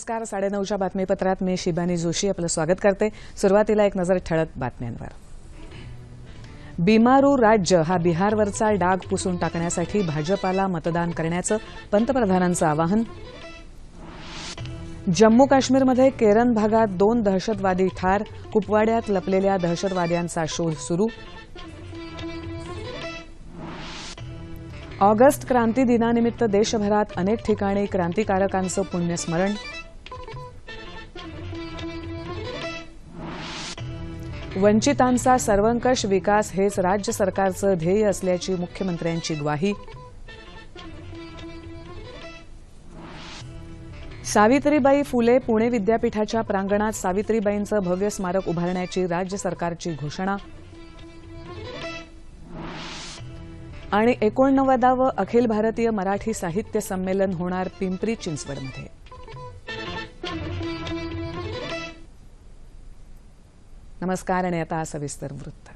नमस्कार साडेनऊच्या बातमीपत्रात मी शिबानी जोशी आपलं स्वागत करते सुरुवातीला एक नजर ठळक बातम्यांवर बिमारू राज्य हा बिहारवरचा डाग पुसून टाकण्यासाठी भाजपाला मतदान करण्याचं पंतप्रधानांचं आवाहन जम्मू काश्मीरमध्ये केरन भागात दोन दहशतवादी ठार कुपवाड्यात लपलेल्या दहशतवाद्यांचा शोध सुरू ऑगस्ट क्रांती दिनानिमित्त देशभरात अनेक ठिकाणी क्रांतिकारकांचं पुण्यस्मरण वंचितांचा सर्वंकष विकास हेच राज्य सरकारचं ध्येय असल्याची मुख्यमंत्र्यांची ग्वाही सावित्रीबाई फुले पुणे विद्यापीठाच्या प्रांगणात सावित्रीबाईंचं भव्य स्मारक उभारण्याची राज्य सरकारची घोषणा आणि एकोणनव्वदावं अखिल भारतीय मराठी साहित्य संमेलन होणार पिंपरी चिंचवडमध्ये नमस्कार आणि आता सविस्तर वृत्त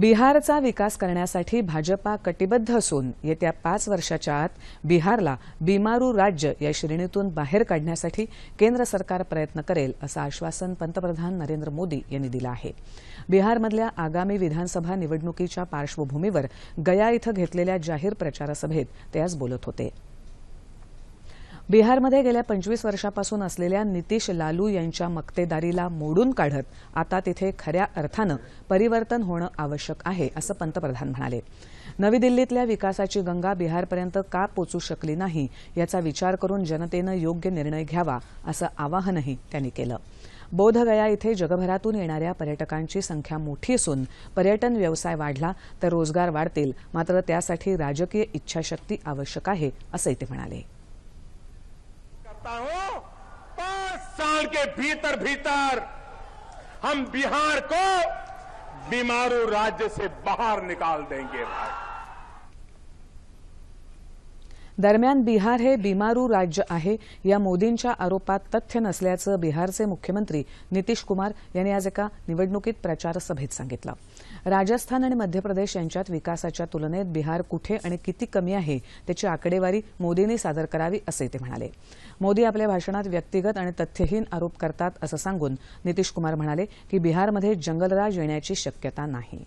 बिहारचा विकास करण्यासाठी भाजपा कटिबद्ध असून येत्या पाच वर्षाच्या आत बिहारला बिमारू राज्य या श्रेणीतून बाहेर काढण्यासाठी केंद्र सरकार प्रयत्न करेल असं आश्वासन पंतप्रधान नरेंद्र मोदी यांनी दिलं आहे बिहारमधल्या आगामी विधानसभा निवडणुकीच्या पार्श्वभूमीवर गया इथं घेतलेल्या जाहीर प्रचारसभेत ते आज बोलत होते बिहारमध्ये गेल्या पंचवीस वर्षापासून असलेल्या नितीश लालू यांच्या मक्तेदारीला मोडून काढत आता तिथे खऱ्या अर्थानं परिवर्तन होणं आवश्यक आहे असं पंतप्रधान म्हणाले नवी दिल्लीतल्या विकासाची गंगा बिहारपर्यंत का पोचू शकली नाही याचा विचार करून जनतेनं योग्य निर्णय घ्यावा असं आवाहनही त्यांनी केलं बोधगया इथे जगभरातून येणाऱ्या पर्यटकांची संख्या मोठी असून पर्यटन व्यवसाय वाढला तर रोजगार वाढतील मात्र त्यासाठी राजकीय इच्छाशक्ती आवश्यक आहे असंही ते म्हणाले सकता हूं पांच साल के भीतर भीतर हम बिहार को बीमारू राज्य से बाहर निकाल देंगे भाई दरम्यान बिहार हे बिमारू राज्य आहे या मोदींच्या आरोपात तथ्य नसल्याचं बिहारचे मुख्यमंत्री नितीश कुमार यांनी आज एका निवडणुकीत प्रचारसभेत सांगितलं राजस्थान आणि मध्य प्रदेश यांच्यात विकासाच्या तुलनेत बिहार कुठे आणि किती कमी आहे त्याची आकडेवारी मोदींनी सादर करावी असे ते म्हणाले मोदी आपल्या भाषणात व्यक्तिगत आणि तथ्यहीन आरोप करतात असं सांगून नितीश कुमार म्हणाले की बिहारमध्ये जंगलराज येण्याची शक्यता नाही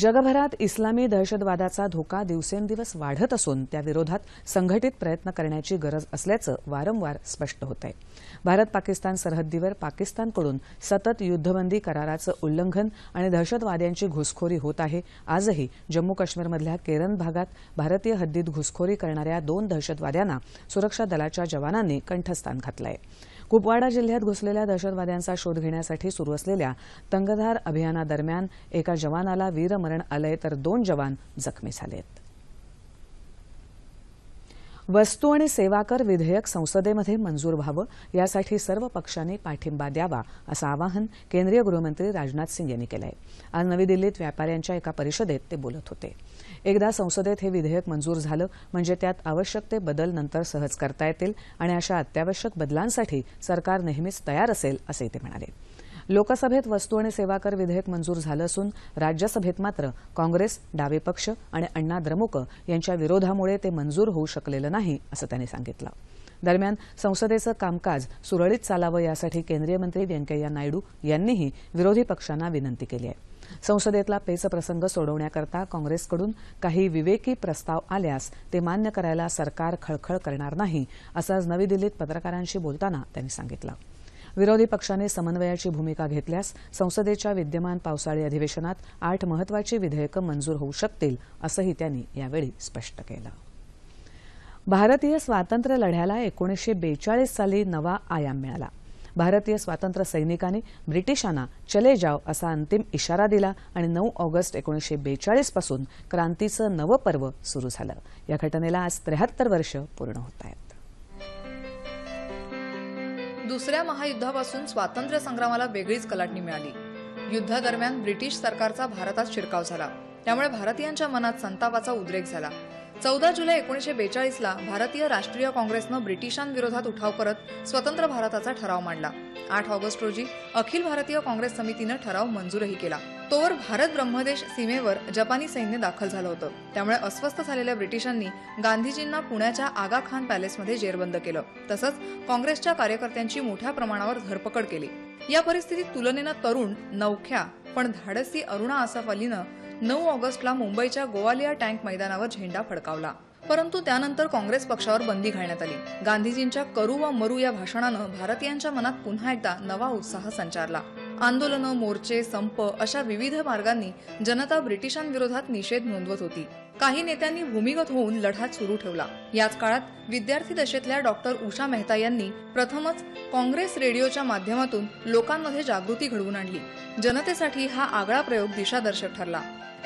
जगभरात इस्लामी दहशतवादाचा धोका दिवसेंदिवस वाढत असून त्याविरोधात संघटित प्रयत्न करण्याची गरज असल्याचं वारंवार स्पष्ट होत आहे भारत पाकिस्तान सरहद्दीवर पाकिस्तानकडून सतत युद्धबंदी कराराचं उल्लंघन आणि दहशतवाद्यांची घुसखोरी होत आहे आजही जम्मू काश्मीरमधल्या केरन भागात भारतीय हद्दीत घुसखोरी करणाऱ्या दोन दहशतवाद्यांना सुरक्षा दलाच्या जवानांनी कंठस्थान घातलं आहे कुपवाडा जिल्ह्यात घुसलेल्या दहशतवाद्यांचा शोध घेण्यासाठी सुरू असलेल्या तंगधार अभियानादरम्यान एका जवानाला वीरमरण आलंय तर दोन जवान जखमी झाले आहेत वस्तू आणि सेवा कर विधेयक संसदेमध्ये मंजूर व्हावं यासाठी सर्व पक्षांनी पाठिंबा द्यावा असं आवाहन केंद्रीय गृहमंत्री राजनाथ सिंग यांनी केलं आहे आज नवी दिल्लीत व्यापाऱ्यांच्या एका परिषदेत ते बोलत होते एकदा संसदेत हे विधेयक मंजूर झालं म्हणजे त्यात आवश्यक ते बदल नंतर सहज करता येतील आणि अशा अत्यावश्यक बदलांसाठी सरकार नेहमीच तयार असेल असंही ते म्हणाले लोकसभेत वस्तू आणि सेवा कर विधेयक मंजूर झालं असून राज्यसभेत मात्र काँग्रेस डावे पक्ष आणि अण्णा द्रमुक यांच्या विरोधामुळे ते मंजूर होऊ शकलेलं नाही असं त्यांनी सांगितलं दरम्यान संसदेचं कामकाज सुरळीत चालावं यासाठी केंद्रीय मंत्री व्यंकय्या नायडू यांनीही विरोधी पक्षांना विनंती केली आहे संसदेतला पेच प्रसंग सोडवण्याकरता काँग्रेसकडून काही विवेकी प्रस्ताव आल्यास ते मान्य करायला सरकार खळखळ करणार नाही असं आज नवी दिल्लीत पत्रकारांशी बोलताना त्यांनी सांगितलं विरोधी पक्षाने समन्वयाची भूमिका घेतल्यास संसदेच्या विद्यमान पावसाळी अधिवेशनात आठ महत्वाची विधेयकं मंजूर होऊ शकतील असंही त्यांनी यावेळी स्पष्ट केलं भारतीय स्वातंत्र्य लढ्याला एकोणीसशे बेचाळीस साली नवा आयाम मिळाला भारतीय स्वातंत्र्य सैनिकांनी ब्रिटिशांना चले जाव असा अंतिम इशारा दिला आणि नऊ ऑगस्ट एकोणीसशे बेचाळीस पासून क्रांतीचं नवं पर्व सुरू झालं या घटनेला आज त्र्याहत्तर वर्ष पूर्ण होत आहेत दुसऱ्या महायुद्धापासून स्वातंत्र्य संग्रामाला वेगळीच कलाटणी मिळाली युद्धादरम्यान ब्रिटिश सरकारचा भारतात शिरकाव झाला त्यामुळे भारतीयांच्या मनात संतापाचा उद्रेक झाला चौदा जुलै एकोणीसशे बेचाळीसला भारतीय राष्ट्रीय काँग्रेसनं ब्रिटिशांविरोधात उठाव करत स्वतंत्र भारताचा ठराव मांडला आठ ऑगस्ट रोजी अखिल भारतीय काँग्रेस समितीनं ठराव मंजूरही केला तोवर भारत ब्रह्मदेश सीमेवर जपानी सैन्य दाखल झालं होतं त्यामुळे अस्वस्थ झालेल्या ब्रिटिशांनी गांधीजींना पुण्याच्या आगा खान पॅलेसमध्ये जेरबंद केलं तसंच काँग्रेसच्या कार्यकर्त्यांची मोठ्या प्रमाणावर धरपकड केली या परिस्थितीत तुलनेनं तरुण नवख्या पण धाडसी अरुणा आसाफ अलीनं नऊ ऑगस्टला मुंबईच्या गोवालिया टँक मैदानावर झेंडा फडकावला परंतु त्यानंतर काँग्रेस पक्षावर बंदी घालण्यात आली गांधीजींच्या करू वा मरू या भाषणानं भारतीयांच्या मनात पुन्हा एकदा नवा उत्साह संचारला आंदोलनं मोर्चे संप अशा विविध मार्गांनी जनता ब्रिटिशांविरोधात निषेध नोंदवत होती काही नेत्यांनी भूमिगत होऊन लढा सुरू ठेवला याच काळात विद्यार्थी दशेतल्या डॉक्टर उषा मेहता यांनी प्रथमच काँग्रेस रेडिओच्या माध्यमातून लोकांमध्ये जागृती घडवून आणली जनतेसाठी हा आगळा प्रयोग दिशादर्शक ठरला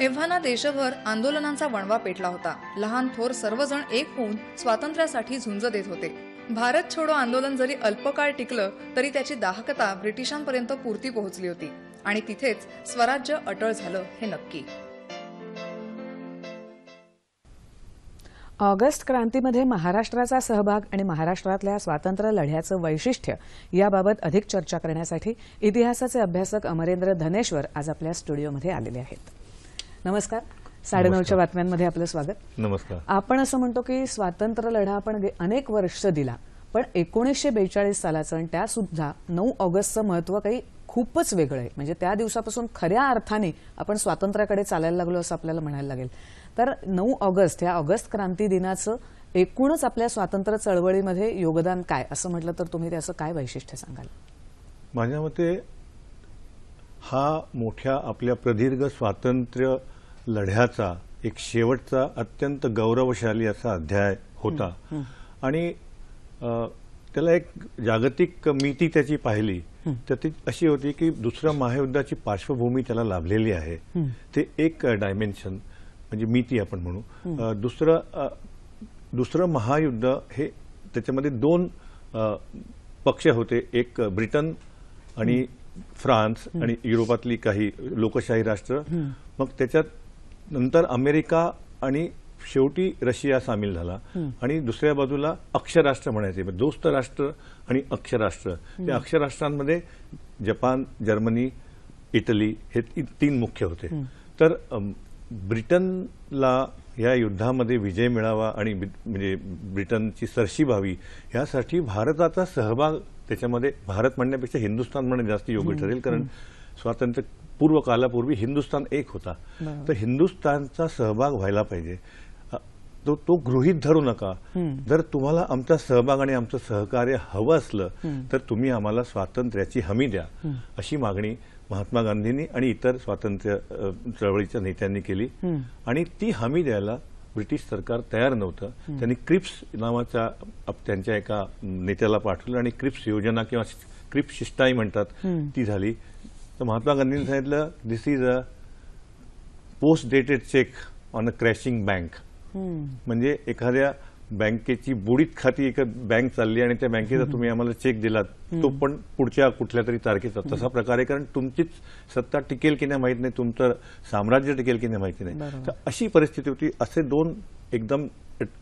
एव्हाना देशभर आंदोलनांचा वणवा पेटला होता लहान थोर सर्वजण एक होऊन स्वातंत्र्यासाठी झुंज देत होते भारत छोडो आंदोलन जरी अल्पकाळ टिकलं तरी त्याची दाहकता ब्रिटिशांपर्यंत पूर्ती पोहोचली होती आणि तिथेच स्वराज्य अटळ झालं हे नक्की ऑगस्ट क्रांतीमध्ये महाराष्ट्राचा सहभाग आणि महाराष्ट्रातल्या स्वातंत्र्य लढ्याचं वैशिष्ट्य याबाबत अधिक चर्चा करण्यासाठी इतिहासाचे अभ्यासक अमरेंद्र धनेश्वर आज आपल्या स्टुडिओमध्ये आलेले आहेत नमस्कार साडेनऊच्या बातम्यांमध्ये आपलं स्वागत नमस्कार आपण असं म्हणतो की स्वातंत्र्य लढा आपण अनेक वर्ष दिला पण एकोणीसशे बेचाळीस सालाचं आणि त्यासुद्धा नऊ ऑगस्टचं महत्व काही खूपच वेगळं आहे म्हणजे त्या दिवसापासून खऱ्या अर्थाने आपण स्वातंत्र्याकडे चालायला लागलो असं आपल्याला म्हणायला लागेल तर नऊ ऑगस्ट या ऑगस्ट क्रांती दिनाचं एकूणच आपल्या स्वातंत्र्य चळवळीमध्ये योगदान काय असं म्हटलं तर तुम्ही त्याचं काय वैशिष्ट्य सांगाल माझ्या मते हा मोठ्या आपल्या प्रदीर्घ स्वातंत्र्य लढ्याचा एक शेवटचा अत्यंत गौरवशाली असा अध्याय होता आणि त्याला एक जागतिक मीती त्याची पाहिली तर ती अशी होती की दुसऱ्या महायुद्धाची पार्श्वभूमी त्याला लाभलेली आहे ते एक डायमेन्शन म्हणजे मीती आपण म्हणू दुसरं दुसरं महायुद्ध हे त्याच्यामध्ये दोन पक्ष होते एक ब्रिटन आणि फ्रान्स आणि युरोपातली काही लोकशाही राष्ट्र मग त्याच्यात नंतर अमेरिका आणि शेवटी रशिया सामील झाला आणि दुसऱ्या बाजूला अक्षराष्ट्र म्हणायचे दोस्त राष्ट्र आणि अक्षराष्ट्र या अक्षराष्ट्रांमध्ये जपान जर्मनी इटली हे तीन मुख्य होते तर ब्रिटनला या युद्धामध्ये विजय मिळावा आणि म्हणजे ब्रिटनची सरशी व्हावी यासाठी भारताचा सहभाग त्याच्यामध्ये भारत म्हणण्यापेक्षा हिंदुस्थान म्हणणे जास्त योग्य ठरेल कारण स्वातंत्र्य पूर्व कालापूर्वी हिंदुस्थान एक होता तर हिंदुस्थानचा सहभाग व्हायला पाहिजे तो तो गृहित धरू नका जर तुम्हाला आमचा सहभाग आणि आमचं सहकार्य हवं असलं तर तुम्ही आम्हाला स्वातंत्र्याची हमी द्या अशी मागणी महात्मा गांधींनी आणि इतर स्वातंत्र्य चळवळीच्या नेत्यांनी केली आणि ती हमी द्यायला ब्रिटिश सरकार तयार नव्हतं त्यांनी क्रिप्स नावाचा त्यांच्या एका नेत्याला पाठवलं आणि क्रिप्स योजना किंवा क्रिप्स शिष्टाई म्हणतात ती झाली तर महात्मा गांधींनी सांगितलं this is a post dated cheque on a crashing bank म्हणजे एखाद्या बँकेची बुडीत खाती एक बँक चालली आणि त्या बँकेचा तुम्ही आम्हाला चेक दिलात तो पण पुढच्या कुठल्या तरी तारखेचा तसा प्रकारे कारण तुमचीच सत्ता टिकेल की नाही माहीत नाही तुमचं साम्राज्य टिकेल की नाही माहिती नाही तर अशी परिस्थिती होती असे दोन एकदम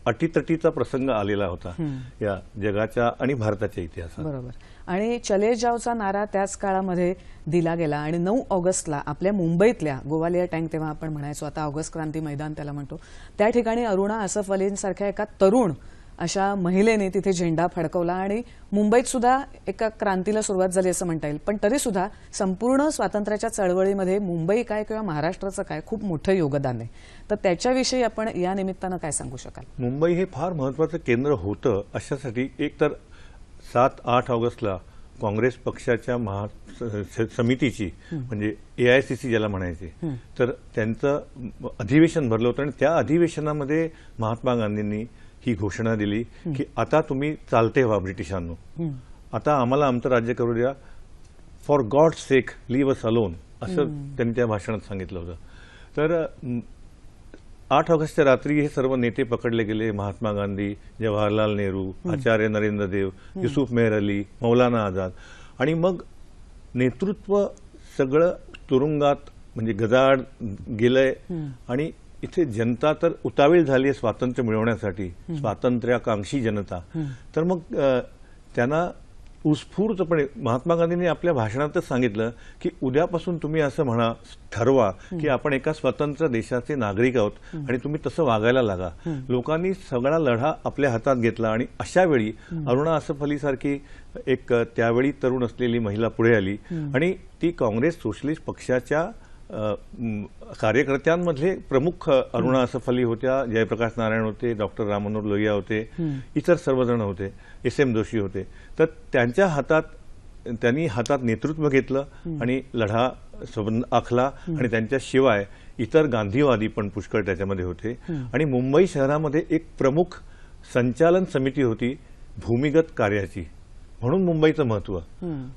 अटीतटीचा प्रसंग आलेला होता या जगाच्या आणि भारताच्या इतिहासात बरोबर आणि चले जावचा नारा त्याच काळामध्ये दिला गेला आणि नऊ ऑगस्टला आपल्या मुंबईतल्या गोवालिया टँक तेव्हा आपण म्हणायचो आता ऑगस्ट क्रांती मैदान त्याला म्हणतो त्या ठिकाणी अरुणा असफ अलींसारख्या एका तरुण अशा महिलेने तिथे झेंडा फडकवला आणि मुंबईत सुद्धा एका क्रांतीला सुरुवात झाली असं म्हणता येईल पण तरी सुद्धा संपूर्ण स्वातंत्र्याच्या चळवळीमध्ये मुंबई काय किंवा महाराष्ट्राचं काय खूप मोठं योगदान आहे तर त्याच्याविषयी आपण या निमित्तानं काय सांगू शकाल मुंबई हे फार महत्वाचं केंद्र होतं अशासाठी एक तर सात आठ ऑगस्टला काँग्रेस पक्षाच्या महा समितीची म्हणजे ए आय सी सी ज्याला म्हणायचे तर त्यांचं अधिवेशन भरलं होतं आणि त्या अधिवेशनामध्ये महात्मा गांधींनी ही घोषणा दिली की आता तुम्ही चालते व्हा ब्रिटिशांनो आता आम्हाला आमचं राज्य करू द्या for God sake leave us alone असं त्यांनी त्या भाषणात सांगितलं होतं तर आठ ऑगस्टच्या रात्री हे सर्व नेते पकडले गेले महात्मा गांधी जवाहरलाल नेहरू आचार्य नरेंद्र देव युसुफ मेहर अली मौलाना आझाद आणि मग नेतृत्व सगळं तुरुंगात म्हणजे गजाड गेलंय आणि इथे जनता तर उतावीळ झाली आहे स्वातंत्र्य मिळवण्यासाठी स्वातंत्र्याकांक्षी जनता तर मग त्यांना उत्स्फूर्तपणे महात्मा गांधींनी आपल्या भाषणातच सांगितलं की उद्यापासून तुम्ही असं म्हणा ठरवा की आपण एका स्वतंत्र देशाचे नागरिक आहोत आणि तुम्ही तसं वागायला लागा लोकांनी सगळा लढा आपल्या हातात घेतला आणि अशा वेळी अरुणा असफलीसारखी एक त्यावेळी तरुण असलेली महिला पुढे आली आणि ती काँग्रेस सोशलिस्ट पक्षाच्या कार्यकर्त्यांमधले प्रमुख अरुणा सफली होत्या जयप्रकाश नारायण होते डॉक्टर रामनोर लोहिया होते इतर सर्वजण होते एस एम जोशी होते तर त्यांच्या हातात त्यांनी हातात नेतृत्व घेतलं आणि लढा आखला आणि त्यांच्याशिवाय इतर गांधीवादी पण पुष्कळ त्याच्यामध्ये होते आणि मुंबई शहरामध्ये एक प्रमुख संचालन समिती होती भूमिगत कार्याची म्हणून मुंबईचं महत्व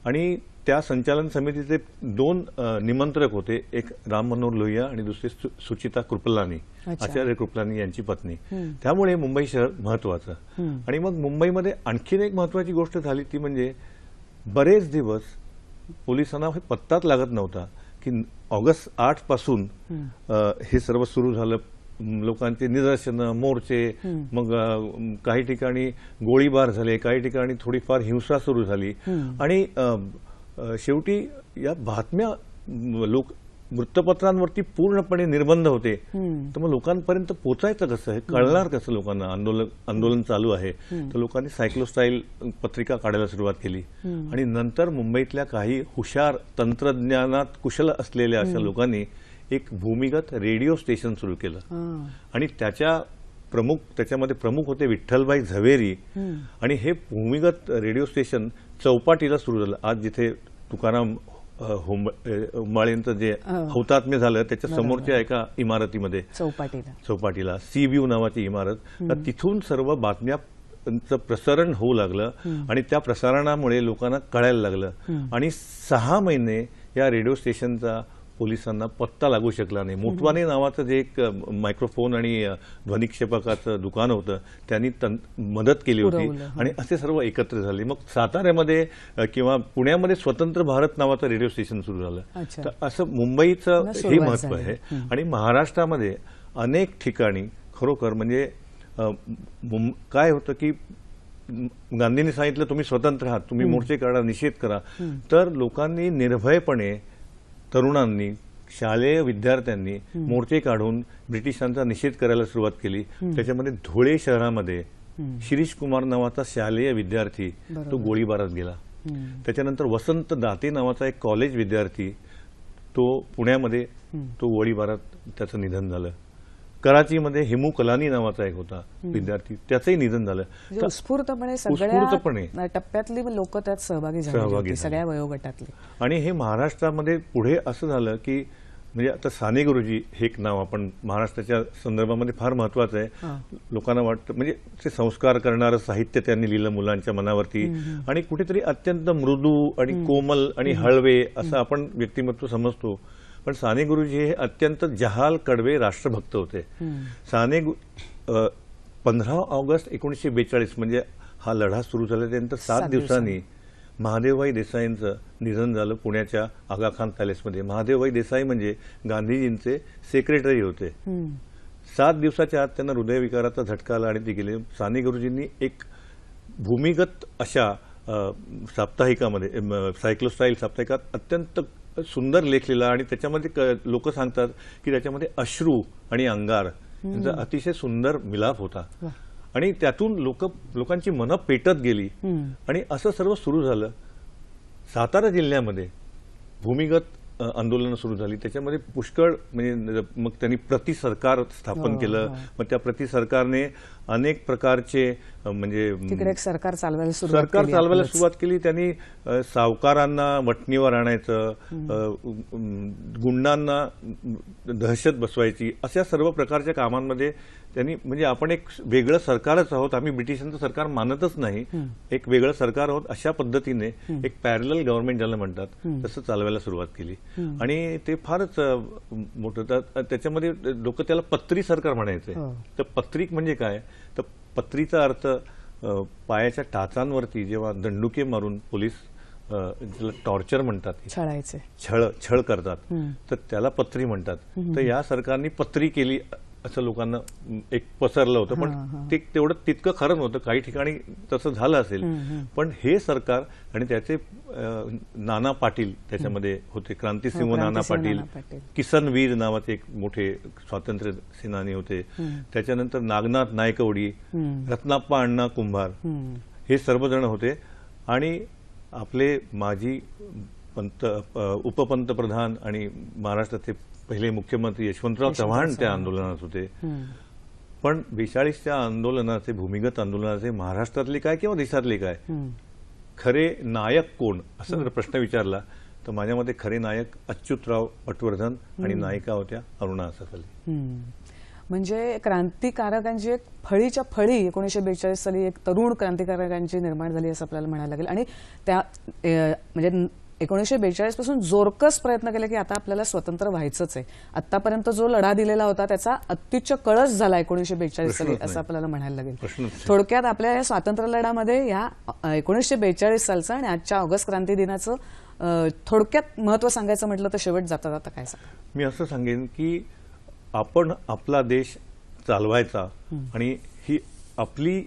आणि त्या संचालन समितीचे दोन निमंत्रक होते एक राम मनोहर लोहिया आणि दुसरी सुचिता कृपलानी आचार्य कृपलानी यांची पत्नी त्यामुळे मुंबई शहर महत्वाचं आणि मग मुंबईमध्ये आणखीन एक महत्वाची गोष्ट झाली ती म्हणजे बरेच दिवस पोलिसांना पत्ताच लागत नव्हता की ऑगस्ट आठ पासून हे सर्व सुरू झालं लोकांचे निदर्शनं मोर्चे मग काही ठिकाणी गोळीबार झाले काही ठिकाणी थोडीफार हिंसा सुरू झाली आणि शेवटी या बातम्या लोक वृत्तपत्रांवरती पूर्णपणे निर्बंध होते तर मग लोकांपर्यंत पोचायचं कसं आहे कळणार कसं लोकांना आंदोलन आंदोलन चालू आहे तर लोकांनी सायक्लोस्टाईल पत्रिका काढायला सुरुवात केली आणि नंतर मुंबईतल्या काही हुशार तंत्रज्ञानात कुशल असलेल्या अशा लोकांनी एक भूमिगत रेडिओ स्टेशन सुरू केलं आणि त्याच्या प्रमुख त्याच्यामध्ये प्रमुख होते विठ्ठलभाई झवेरी आणि हे भूमिगत रेडिओ स्टेशन चौपाटीला सुरू झालं आज जिथे तुकाराम उमाळेंचं जे हौतात्म्य झालं त्याच्या समोरच्या एका इमारतीमध्ये चौपाटीला चौपाटीला सी व्ह्यू नावाची इमारत तर तिथून सर्व बातम्या प्रसारण होऊ लागलं आणि त्या प्रसारणामुळे लोकांना कळायला लागलं आणि सहा महिने या रेडिओ स्टेशनचा पोलिसांना पत्ता लागू शकला नाही मोटवाने नावाचं जे एक मायक्रोफोन आणि ध्वनिक्षेपकाचं दुकान होतं त्यांनी मदत केली होती आणि असे सर्व एकत्र झाले मग साताऱ्यामध्ये किंवा पुण्यामध्ये स्वतंत्र भारत नावाचं रेडिओ स्टेशन सुरू झालं तर असं मुंबईचं हे महत्व आहे आणि महाराष्ट्रामध्ये अनेक ठिकाणी खरोखर म्हणजे काय होतं की गांधींनी सांगितलं तुम्ही स्वतंत्र आहात तुम्ही मोर्चे काढा निषेध करा तर लोकांनी निर्भयपणे तरुणांनी शालेय विद्यार्थ्यांनी मोर्चे काढून ब्रिटिशांचा निषेध करायला सुरुवात केली त्याच्यामध्ये धुळे शहरामध्ये शिरीष कुमार नावाचा शालेय विद्यार्थी तो गोळीबारात गेला त्याच्यानंतर वसंत दाते नावाचा एक कॉलेज विद्यार्थी तो पुण्यामध्ये तो गोळीबारात त्याचं निधन झालं कराचीमध्ये हेमू कलानी नावाचा एक होता विद्यार्थी त्याचंही निधन झालं म्हणजे उत्स्फूर्तपणे सगळ्यापणे टप्प्यातली लोक त्यात सहभागी सहभागी सगळ्या वयोगटातले आणि हे महाराष्ट्रामध्ये पुढे असं झालं की म्हणजे आता साने गुरुजी हे एक नाव आपण महाराष्ट्राच्या संदर्भामध्ये फार महत्वाचं आहे लोकांना वाटतं म्हणजे ते संस्कार करणारं साहित्य त्यांनी लिहिलं मुलांच्या मनावरती आणि कुठेतरी अत्यंत मृदू आणि कोमल आणि हळवे असं आपण व्यक्तिमत्व समजतो पण साने गुरुजी हे अत्यंत जहाल कडवे राष्ट्रभक्त होते साने पंधरा ऑगस्ट एकोणीसशे बेचाळीस म्हणजे हा लढा सुरू त्यानंतर सात दिवसांनी महादेवभाई देसाईंचं निधन झालं पुण्याच्या आगाखान पॅलेसमध्ये महादेवभाई देसाई म्हणजे गांधीजींचे सेक्रेटरी होते सात दिवसाच्या आत त्यांना हृदयविकाराचा झटका आला आणि ते गेले साने गुरुजींनी एक भूमिगत अशा साप्ताहिकामध्ये सायक्लोस्टाईल साप्ताहिकात अत्यंत सुंदर लेखलेला आणि त्याच्यामध्ये लोक सांगतात की त्याच्यामध्ये अश्रू आणि अंगार यांचा अतिशय सुंदर मिलाप होता आणि त्यातून लोक लोकांची मनं पेटत गेली आणि असं सर्व सुरू झालं सातारा जिल्ह्यामध्ये भूमिगत आंदोलनं सुरू झाली त्याच्यामध्ये पुष्कळ म्हणजे मग त्यांनी प्रति सरकार स्थापन केलं मग त्या प्रति सरकारने अनेक प्रकारचे म्हणजे तिकडे सरकार चालवायला सरकार चालवायला सुरुवात केली त्यांनी सावकारांना वटणीवर आणायचं गुंडांना दहशत बसवायची अशा सर्व प्रकारच्या कामांमध्ये त्यांनी म्हणजे आपण एक वेगळं सरकारच आहोत आम्ही ब्रिटिशांचं सरकार मानतच नाही एक वेगळं सरकार आहोत अशा पद्धतीने एक पॅरल गव्हर्नमेंट ज्याला म्हणतात तसं चालवायला सुरुवात केली आणि ते फारच मोठं त्याच्यामध्ये लोक त्याला पत्री सरकार म्हणायचे हो. तर पत्रिक म्हणजे काय तर पत्रीचा अर्थ पायाच्या टाचांवरती जेव्हा दंडुके मारून पोलीस टॉर्चर म्हणतात छळायचे छळ छळ करतात तर त्याला पत्री म्हणतात तर या सरकारने पत्री केली असं लोकांना एक पसरलं होतं पण ते तेवढं तितकं खरं नव्हतं काही ठिकाणी तसं झालं असेल पण हे सरकार आणि त्याचे नाना पाटील त्याच्यामध्ये होते क्रांतीसिंह नाना पाटील किसन वीर नावाचे एक मोठे स्वातंत्र्य सेनानी होते त्याच्यानंतर नागनाथ नायकवडी रत्नाप्पा अण्णा कुंभार हे सर्वजण होते आणि आपले माजी पंत उपपंतप्रधान आणि महाराष्ट्राचे पहिले मुख्यमंत्री यशवंतराव चव्हाण त्या आंदोलनात होते पण बेचाळीसच्या आंदोलनाचे भूमिगत आंदोलनाचे महाराष्ट्रातले काय किंवा देशातले काय खरे नायक कोण असा जर प्रश्न विचारला तर माझ्या मते खरे नायक अच्युतराव पटवर्धन आणि नायिका होत्या अरुणा असफली म्हणजे क्रांतिकारकांची एक फळीच्या फळी एकोणीशे बेचाळीस साली एक तरुण क्रांतिकारकांची निर्माण झाली असं आपल्याला म्हणायला लागेल आणि त्या म्हणजे एकोणीसशे बेचाळीस पासून जोरकस प्रयत्न केले की आता आपल्याला स्वतंत्र व्हायचंच आहे आतापर्यंत जो लढा दिलेला होता त्याचा अत्युच्च कळस झाला एकोणीसशे बेचाळीस साली असं आपल्याला म्हणायला लागेल थोडक्यात आपल्या या स्वातंत्र्य लढ्यामध्ये या एकोणीसशे बेचाळीस सालचा आणि आजच्या ऑगस्ट क्रांती दिनाचं थोडक्यात महत्व सांगायचं म्हटलं तर शेवट जाता जाता काय मी असं सांगेन की आपण आपला देश चालवायचा आणि ही आपली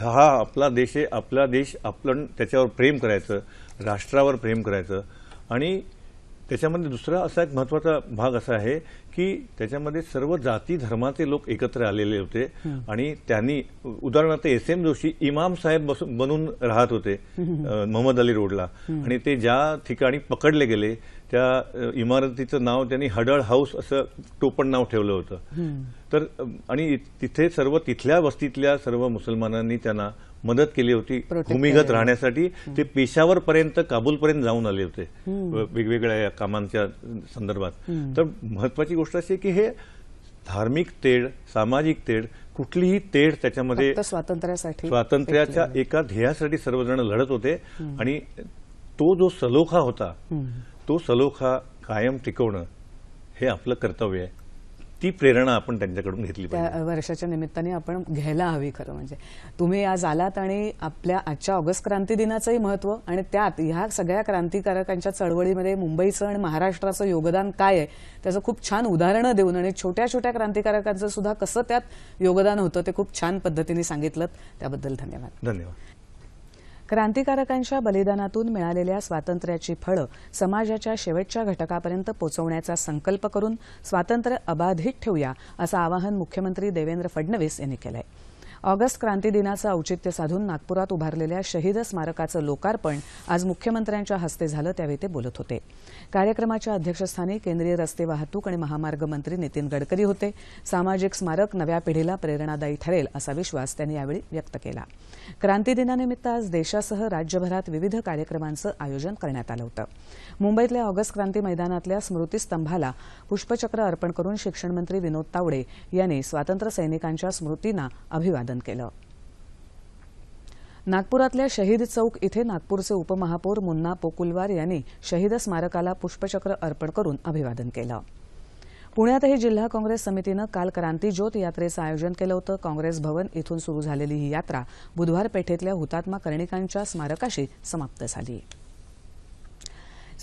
हा आपला देश आहे आपला देश आपण त्याच्यावर प्रेम करायचं राष्ट्रावर प्रेम करायचं आणि त्याच्यामध्ये दुसरा असा एक महत्वाचा भाग असा आहे की त्याच्यामध्ये सर्व जाती धर्माचे लोक एकत्र आलेले होते आणि त्यांनी उदाहरणार्थ एस एम जोशी इमाम साहेब बनून राहत होते मोहम्मद अली रोडला आणि ते ज्या ठिकाणी पकडले गेले त्या इमारतीचं नाव त्यांनी हडळ हाऊस असं टोपण नाव ठेवलं होतं तर आणि तिथे सर्व तिथल्या वस्तीतल्या सर्व मुसलमानांनी त्यांना मदत केली होती भूमिगत राहण्यासाठी ते पेशावर पर्यंत काबूलपर्यंत जाऊन आले होते वेगवेगळ्या कामांच्या संदर्भात तर महत्वाची गोष्ट अशी की हे धार्मिक तेढ सामाजिक तेढ कुठलीही तेढ त्याच्यामध्ये स्वातंत्र्यासाठी स्वातंत्र्याच्या एका ध्येयासाठी सर्वजण लढत होते आणि तो जो सलोखा होता तो सलोखा कायम टिकवणं हे आपलं कर्तव्य आहे ती प्रेरणा आपण त्यांच्याकडून घेतली त्या वर्षाच्या निमित्ताने आपण घ्यायला हवी खरं म्हणजे तुम्ही आज आलात आणि आपल्या आजच्या ऑगस्ट क्रांती दिनाचंही महत्व आणि त्यात ह्या सगळ्या क्रांतिकारकांच्या चळवळीमध्ये मुंबईचं आणि महाराष्ट्राचं योगदान काय आहे त्याचं खूप छान उदाहरणं देऊन आणि छोट्या छोट्या क्रांतिकारकांचं सुद्धा कसं त्यात योगदान होतं ते खूप छान पद्धतीने सांगितलं त्याबद्दल धन्यवाद धन्यवाद क्रांतिकारकांच्या बलिदानातून मिळालेल्या स्वातंत्र्याची फळं समाजाच्या शेवटच्या घटकापर्यंत पोचवण्याचा संकल्प करून स्वातंत्र्य अबाधित ठेवूया असं आवाहन मुख्यमंत्री देवेंद्र फडणवीस यांनी केलं आहे ऑगस्ट क्रांती दिनाचं औचित्य साधून नागपुरात उभारलेल्या शहीद स्मारकाचं लोकार्पण आज मुख्यमंत्र्यांच्या हस्ते झालं त्यावेळी ते बोलत होते कार्यक्रमाच्या अध्यक्षस्थानी केंद्रीय रस्ते वाहतूक आणि महामार्ग मंत्री नितीन गडकरी होते सामाजिक स्मारक नव्या पिढीला प्रेरणादायी ठरेल असा विश्वास त्यांनी यावेळी व्यक्त केला क्रांती दिनानिमित्त आज देशासह राज्यभरात विविध कार्यक्रमांचं आयोजन करण्यात आलं होतं मुंबईतल्या ऑगस्ट क्रांती मैदानातल्या स्मृतीस्तंभाला पुष्पचक्र अर्पण करून शिक्षणमंत्री विनोद तावडे यांनी स्वातंत्र्य सैनिकांच्या स्मृतींना अभिवादन अभिवादन केलं नागपुरातल्या शहीद चौक इथे नागपूरचे उपमहापौर मुन्ना पोकुलवार यांनी शहीद स्मारकाला पुष्पचक्र अर्पण करून अभिवादन केलं पुण्यातही जिल्हा काँग्रेस समितीनं काल क्रांतीज्योत यात्रेचं आयोजन केलं होतं काँग्रेस भवन इथून सुरू झालेली ही यात्रा बुधवार पेठेतल्या हुतात्मा कर्णिकांच्या स्मारकाशी समाप्त झाली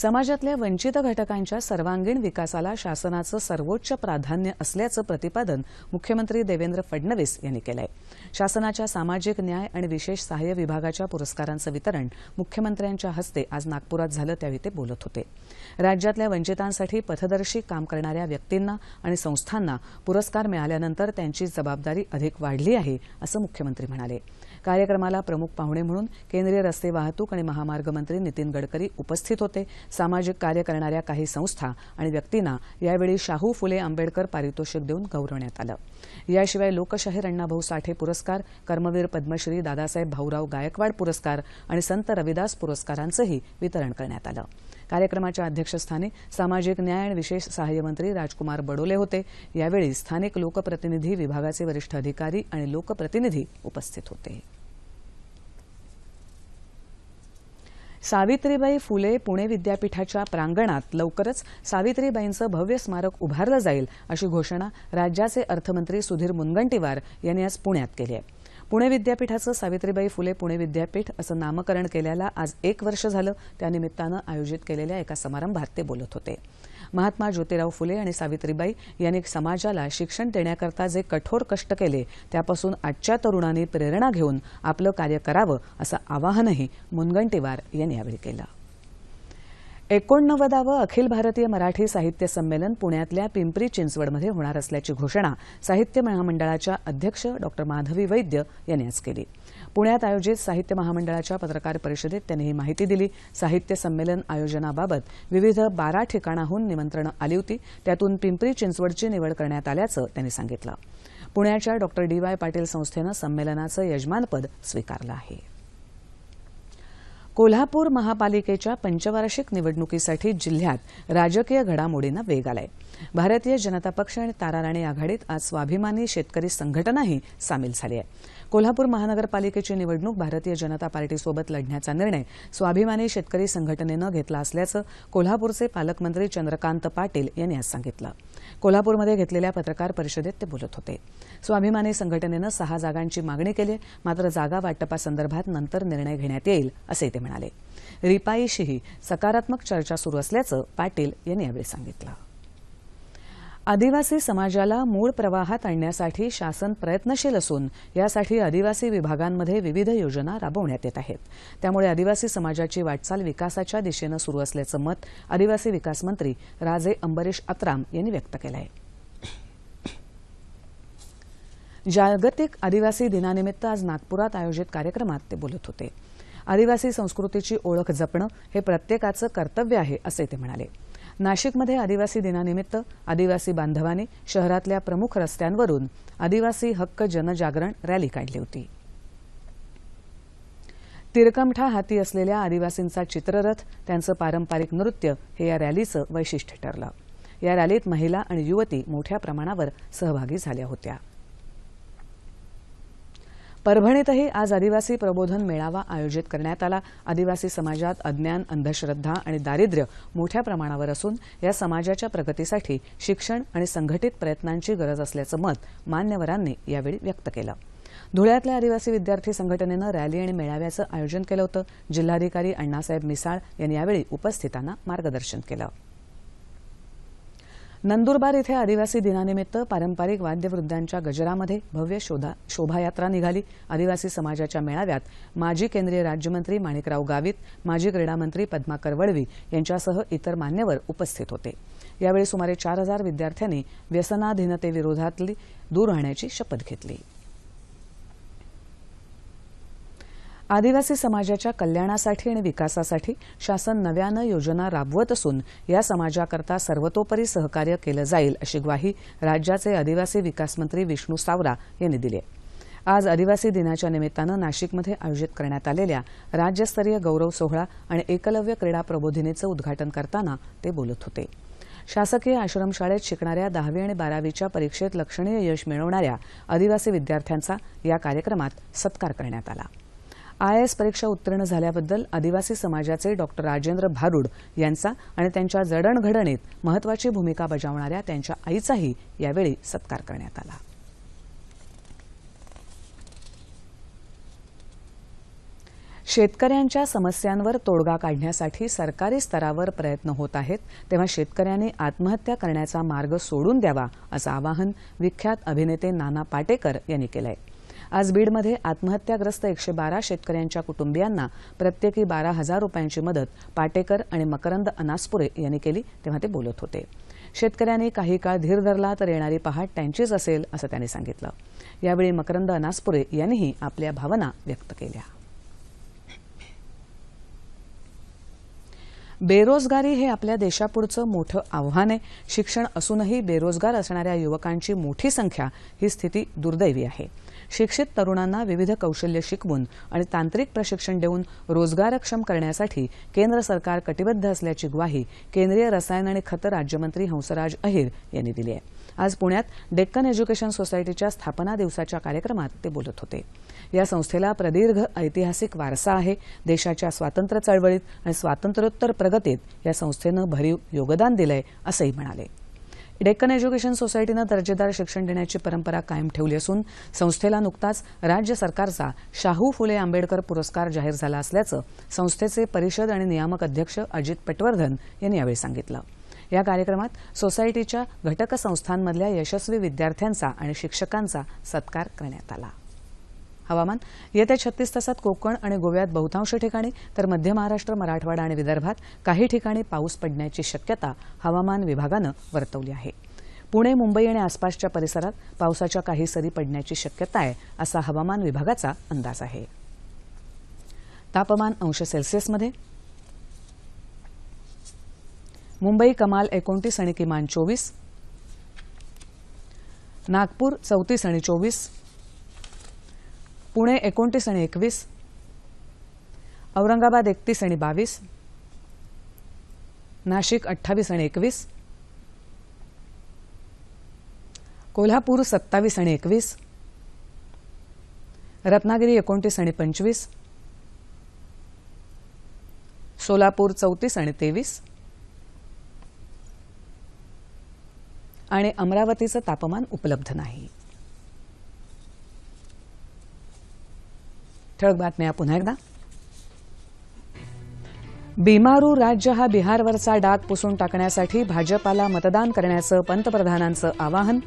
समाजातल्या वंचित घटकांच्या सर्वांगीण विकासाला शासनाचं सर्वोच्च प्राधान्य असल्याचं प्रतिपादन मुख्यमंत्री देवेंद्र फडणवीस यांनी केलंय शासनाच्या सामाजिक न्याय आणि विशेष सहाय्य विभागाच्या पुरस्कारांचं वितरण मुख्यमंत्र्यांच्या हस्ते आज नागपुरात झालं त्यावेळी ते बोलत होते राज्यातल्या वंचितांसाठी पथदर्शी काम करणाऱ्या व्यक्तींना आणि संस्थांना पुरस्कार मिळाल्यानंतर त्यांची जबाबदारी अधिक वाढली आहे असं मुख्यमंत्री म्हणाले कार्यक्रमाला प्रमुख पाहुणे म्हणून केंद्रीय रस्ते वाहतूक आणि महामार्ग मंत्री नितीन गडकरी उपस्थित होते सामाजिक कार्य करणाऱ्या काही संस्था आणि व्यक्तींना यावेळी शाहू फुले आंबेडकर पारितोषिक देऊन गौरवण्यात आलं याशिवाय लोकशाहीर अण्णाभाऊ साठे पुरस्कार कर्मवीर पद्मश्री दादासाहेब भाऊराव गायकवाड पुरस्कार आणि संत रविदास पुरस्कारांचंही वितरण करण्यात आलं कार्यक्रमाच्या अध्यक्षस्थानी सामाजिक न्याय आणि विशेष सहाय्य मंत्री राजकुमार बडोले होते यावेळी स्थानिक लोकप्रतिनिधी विभागाचे वरिष्ठ अधिकारी आणि लोकप्रतिनिधी उपस्थित होते सावित्रीबाई फुले पुणे विद्यापीठाच्या प्रांगणात लवकरच सावित्रीबाईंचं भव्य स्मारक उभारलं जाईल अशी घोषणा राज्याचे अर्थमंत्री सुधीर मुनगंटीवार यांनी आज पुण्यात केली आहे पुणे विद्यापीठाचं सावित्रीबाई फुले पुणे विद्यापीठ असं नामकरण केल्याला आज एक वर्ष झालं त्यानिमित्तानं आयोजित केलेल्या एका समारंभात ते बोलत होते महात्मा ज्योतिराव फुले आणि सावित्रीबाई यांनी समाजाला शिक्षण देण्याकरता जे कठोर कष्ट केले त्यापासून आजच्या तरुणांनी प्रेरणा घेऊन आपलं कार्य करावं असं आवाहनही मुनगंटीवार यांनी यावेळी केलं एकोणनव्वदावं अखिल भारतीय मराठी साहित्य संमेलन पुण्यातल्या पिंपरी चिंचवडमध्ये होणार असल्याची घोषणा साहित्य महामंडळाच्या अध्यक्ष डॉ माधवी वैद्य यांनी आज केली पुण्यात आयोजित साहित्य महामंडळाच्या पत्रकार परिषदेत त्यांनी ही माहिती दिली साहित्य संमेलन आयोजनाबाबत विविध बारा ठिकाणाहून निमंत्रणं आली होती त्यातून पिंपरी चिंचवडची निवड करण्यात आल्याचं त्यांनी सांगितलं पुण्याच्या डॉक्टर डी वाय पाटील संस्थेनं संमेलनाचं यजमानपद स्वीकारलं आहे कोल्हापूर महापालिकेच्या पंचवार्षिक निवडणुकीसाठी जिल्ह्यात राजकीय घडामोडींना वेग आलाय भारतीय जनता पक्ष आणि तारा आघाडीत आज स्वाभिमानी शेतकरी संघटनाही सामील झाली आहे कोल्हापूर महानगरपालिकेची निवडणूक भारतीय जनता पार्टीसोबत लढण्याचा निर्णय स्वाभिमानी शेतकरी संघटनेनं घेतला असल्याचं कोल्हापूरचे पालकमंत्री चंद्रकांत पाटील यांनी आज सांगितलं कोल्हापूरमध्ये घेतलेल्या पत्रकार परिषदेत ते बोलत होते स्वाभिमानी संघटनेनं सहा जागांची मागणी केली मात्र जागा वाटपासंदर्भात नंतर निर्णय घेण्यात येईल असंही ते म्हणाले रिपाईशीही सकारात्मक चर्चा सुरू असल्याचं पाटील यांनी यावेळी सांगितलं आदिवासी समाजाला मूळ प्रवाहात आणण्यासाठी शासन प्रयत्नशील असून यासाठी आदिवासी विभागांमध्ये विविध योजना राबवण्यात येत आहेत त्यामुळे आदिवासी समाजाची वाटचाल विकासाच्या दिशेनं सुरू असल्याचं मत आदिवासी विकास मंत्री राजे अंबरीश अत्राम यांनी व्यक्त केलं आहे जागतिक आदिवासी दिनानिमित्त आज नागपुरात आयोजित कार्यक्रमात ते बोलत होते आदिवासी संस्कृतीची ओळख जपणं हे प्रत्येकाचं कर्तव्य आहे असे ते म्हणाले नाशिकमध्ये आदिवासी दिनानिमित्त आदिवासी बांधवांनी शहरातल्या प्रमुख रस्त्यांवरून आदिवासी हक्क जनजागरण रॅली काढली होती तिरकमठा हाती असलेल्या आदिवासींचा चित्ररथ त्यांचं पारंपरिक नृत्य हे या रॅलीचं वैशिष्ट्य ठरलं या रॅलीत महिला आणि युवती मोठ्या प्रमाणावर सहभागी झाल्या होत्या परभणीतही आज आदिवासी प्रबोधन मेळावा आयोजित करण्यात आला आदिवासी समाजात अज्ञान अंधश्रद्धा आणि दारिद्र्य मोठ्या प्रमाणावर असून या समाजाच्या प्रगतीसाठी शिक्षण आणि संघटित प्रयत्नांची गरज असल्याचं मत मान्यवरांनी यावेळी व्यक्त केलं धुळ्यातल्या आदिवासी विद्यार्थी संघटनेनं रॅली आणि मेळाव्याचं आयोजन केलं होतं जिल्हाधिकारी अण्णासाहेब मिसाळ यांनी यावेळी उपस्थितांना मार्गदर्शन केलं नंदुरबार इथे आदिवासी दिनानिमित्त पारंपरिक वाद्यवृद्धांच्या गजरामध्ये भव्य शोभायात्रा निघाली आदिवासी समाजाच्या मेळाव्यात माजी केंद्रीय राज्यमंत्री माणिकराव गावित माजी क्रीडामंत्री पद्माकर वळवी यांच्यासह इतर मान्यवर उपस्थित होते यावेळी सुमारे चार हजार विद्यार्थ्यांनी व्यसनाधीनतेविरोधातली दूर राहण्याची शपथ घेतली आदिवासी समाजाच्या कल्याणासाठी आणि विकासासाठी शासन नव्यानं योजना राबवत असून या समाजाकरता सर्वतोपरी सहकार्य केलं जाईल अशी ग्वाही राज्याचे आदिवासी विकास मंत्री विष्णू सावरा यांनी दिली आज आदिवासी दिनाच्या निमित्तानं नाशिकमध्ये आयोजित करण्यात आलेल्या राज्यस्तरीय गौरव सोहळा आणि एकलव्य क्रीडा प्रबोधिनीचं उद्घाटन करताना ते बोलत होते शासकीय आश्रमशाळेत शिकणाऱ्या दहावी आणि बारावीच्या परीक्षेत लक्षणीय यश मिळवणाऱ्या आदिवासी विद्यार्थ्यांचा या कार्यक्रमात सत्कार करण्यात आला आयएएस परीक्षा उत्तीर्ण झाल्याबद्दल आदिवासी समाजाचे डॉक्टर राजेंद्र भारुड यांचा आणि त्यांच्या जडणघडणीत महत्वाची भूमिका बजावणाऱ्या त्यांच्या आईचाही यावेळी सत्कार करण्यात आला शेतकऱ्यांच्या समस्यांवर तोडगा काढण्यासाठी सरकारी स्तरावर प्रयत्न होत आहेत तेव्हा शेतकऱ्यांनी आत्महत्या करण्याचा मार्ग सोडून द्यावा असं आवाहन विख्यात अभिनेते नाना पाटेकर यांनी केलं आहे आज बीडमध्ये आत्महत्याग्रस्त एकशे बारा शेतकऱ्यांच्या कुटुंबियांना प्रत्येकी बारा हजार रुपयांची मदत पाटेकर आणि मकरंद अनासपुरे यांनी केली तेव्हा ते बोलत होते शेतकऱ्यांनी काही काळ धीर धरला तर येणारी पहाट त्यांचीच असेल असं त्यांनी सांगितलं यावेळी मकरंद अनासपुरे यांनीही आपल्या भावना व्यक्त केल्या बेरोजगारी हे आपल्या देशापुढचं मोठं आव्हान आहे शिक्षण असूनही बेरोजगार असणाऱ्या युवकांची मोठी संख्या ही स्थिती दुर्दैवी आहे शिक्षित तरुणांना विविध कौशल्य शिकवून आणि तांत्रिक प्रशिक्षण देऊन रोजगारक्षम करण्यासाठी केंद्र सरकार कटिबद्ध असल्याची ग्वाही केंद्रीय रसायन आणि खतं राज्यमंत्री हंसराज अहिर यांनी दिली आहे आज पुण्यात डेक्कन एज्युकेशन सोसायटीच्या स्थापना दिवसाच्या कार्यक्रमात ते बोलत होते या संस्थेला प्रदीर्घ ऐतिहासिक वारसा आहे देशाच्या स्वातंत्र्य चळवळीत आणि स्वातंत्र्योत्तर प्रगतीत या संस्थेनं भरीव योगदान दिलंय असंही म्हणाले डेक्कन एज्युकेशन सोसायटीनं दर्जेदार शिक्षण देण्याची परंपरा कायम ठेवली असून संस्थेला नुकताच राज्य सरकारचा शाहू फुले आंबेडकर पुरस्कार जाहीर झाला असल्याचं संस्थेचे परिषद आणि नियामक अध्यक्ष अजित पटवर्धन यांनी यावेळी सांगितलं या कार्यक्रमात सोसायटीच्या घटक संस्थांमधल्या यशस्वी विद्यार्थ्यांचा आणि शिक्षकांचा सत्कार करण्यात आला हवामान येत्या छत्तीस तासात कोकण आणि गोव्यात बहुतांश ठिकाणी तर मध्य महाराष्ट्र मराठवाडा आणि विदर्भात काही ठिकाणी पाऊस पडण्याची शक्यता हवामान विभागानं वर्तवली आहे पुणे मुंबई आणि आसपासच्या परिसरात पावसाच्या काही सरी पडण्याची शक्यता आहे असा हवामान विभागाचा अंदाज आहे तापमान अंश सेल्सिअसमध्ये मुंबई कमाल एकोणतीस आणि किमान चोवीस नागपूर चौतीस आणि चोवीस पुणे एकोणतीस आणि एकवीस औरंगाबाद एकतीस आणि बावीस नाशिक अठ्ठावीस आणि एकवीस कोल्हापूर सत्तावीस आणि एकवीस रत्नागिरी एकोणतीस आणि पंचवीस सोलापूर चौतीस आणि तेवीस आणि अमरावतीचं तापमान उपलब्ध नाही ठळक बातम्या पुन्हा एकदा बिमारू राज्य हा बिहारवरचा डाग पुसून टाकण्यासाठी भाजपाला मतदान करण्याचं पंतप्रधानांचं आवाहन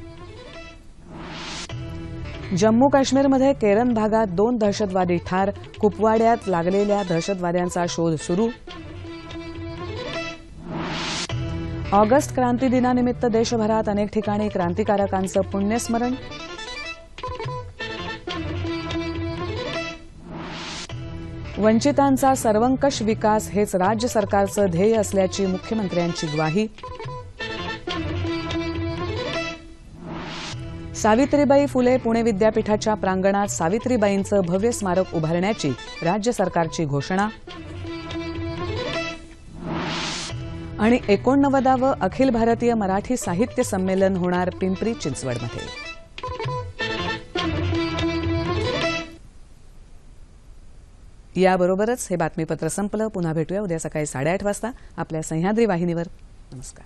जम्मू काश्मीरमध्ये केरन भागात दोन दहशतवादी ठार कुपवाड्यात लागलेल्या दहशतवाद्यांचा शोध सुरू ऑगस्ट क्रांती दिनानिमित्त देशभरात अनेक ठिकाणी क्रांतिकारकांचं पुण्यस्मरण वंचितांचा सर्वंकष विकास हेच राज्य सरकारचं ध्येय असल्याची मुख्यमंत्र्यांची ग्वाही सावित्रीबाई फुले पुणे विद्यापीठाच्या प्रांगणात सावित्रीबाईंचं भव्य स्मारक उभारण्याची राज्य सरकारची घोषणा आणि एकोणनव्वदावं अखिल भारतीय मराठी साहित्य संमेलन होणार पिंपरी चिंचवडमध्ये याबरोबरच हे बातमीपत्र संपलं पुन्हा भेटूया उद्या सकाळी साडेआठ वाजता आपल्या सह्याद्री वाहिनीवर नमस्कार